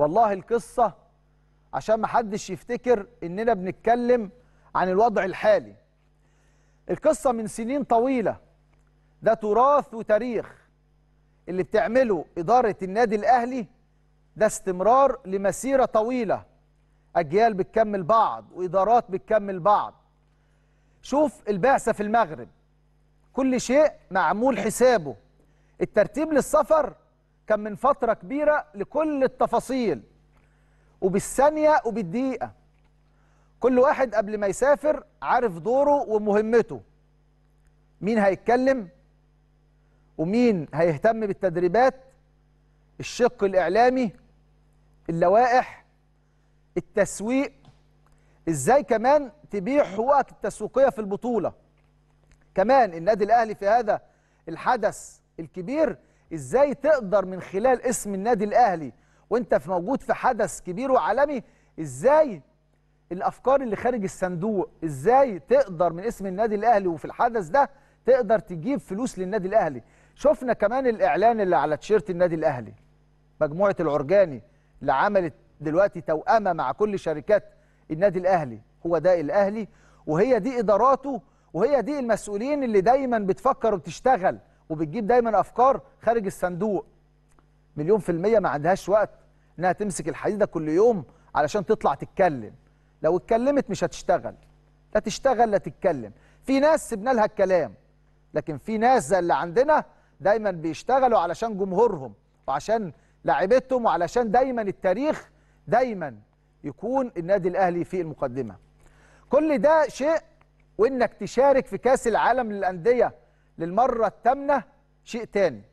والله القصة عشان ما حدش يفتكر إننا بنتكلم عن الوضع الحالي القصة من سنين طويلة ده تراث وتاريخ اللي بتعمله إدارة النادي الأهلي ده استمرار لمسيرة طويلة أجيال بتكمل بعض وإدارات بتكمل بعض شوف البعثة في المغرب كل شيء معمول حسابه الترتيب للسفر كان من فترة كبيرة لكل التفاصيل وبالثانية وبالدقيقة كل واحد قبل ما يسافر عارف دوره ومهمته مين هيتكلم ومين هيهتم بالتدريبات الشق الإعلامي اللوائح التسويق ازاي كمان تبيع حقوقك التسويقية في البطولة كمان النادي الأهلي في هذا الحدث الكبير ازاي تقدر من خلال اسم النادي الاهلي وانت في موجود في حدث كبير وعالمي ازاي الافكار اللي خارج الصندوق ازاي تقدر من اسم النادي الاهلي وفي الحدث ده تقدر تجيب فلوس للنادي الاهلي شفنا كمان الاعلان اللي على تيشيرت النادي الاهلي مجموعه العرجاني اللي عملت دلوقتي توأمه مع كل شركات النادي الاهلي هو ده الاهلي وهي دي اداراته وهي دي المسؤولين اللي دايما بتفكر وبتشتغل وبتجيب دايما افكار خارج الصندوق مليون في المية ما عندهاش وقت انها تمسك الحديد ده كل يوم علشان تطلع تتكلم لو اتكلمت مش هتشتغل لا تشتغل لا تتكلم في ناس سبنا لها الكلام لكن في ناس زي اللي عندنا دايما بيشتغلوا علشان جمهورهم وعشان لاعبتهم وعلشان دايما التاريخ دايما يكون النادي الاهلي في المقدمه كل ده شيء وانك تشارك في كاس العالم للانديه للمرة الثامنة شيء ثاني